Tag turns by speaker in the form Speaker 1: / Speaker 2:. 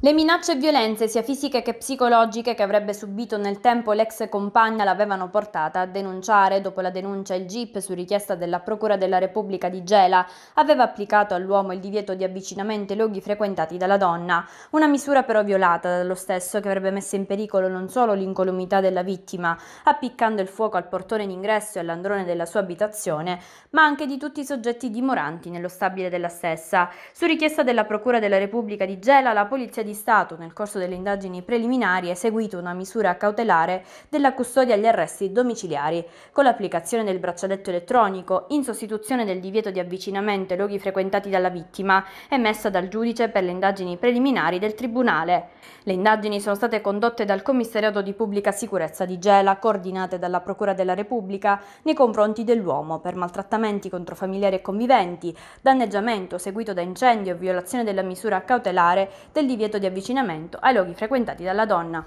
Speaker 1: Le minacce e violenze, sia fisiche che psicologiche, che avrebbe subito nel tempo l'ex compagna l'avevano portata a denunciare. Dopo la denuncia, il GIP, su richiesta della Procura della Repubblica di Gela, aveva applicato all'uomo il divieto di avvicinamento ai luoghi frequentati dalla donna. Una misura però violata dallo stesso, che avrebbe messo in pericolo non solo l'incolumità della vittima, appiccando il fuoco al portone d'ingresso e all'androne della sua abitazione, ma anche di tutti i soggetti dimoranti nello stabile della stessa. Su richiesta della Procura della Repubblica di Gela, la polizia di di Stato nel corso delle indagini preliminari ha eseguito una misura cautelare della custodia agli arresti domiciliari, con l'applicazione del braccialetto elettronico in sostituzione del divieto di avvicinamento ai luoghi frequentati dalla vittima, emessa dal giudice per le indagini preliminari del Tribunale. Le indagini sono state condotte dal Commissariato di Pubblica Sicurezza di Gela, coordinate dalla Procura della Repubblica, nei confronti dell'uomo per maltrattamenti contro familiari e conviventi, danneggiamento seguito da incendio e violazione della misura cautelare del divieto di avvicinamento ai luoghi frequentati dalla donna.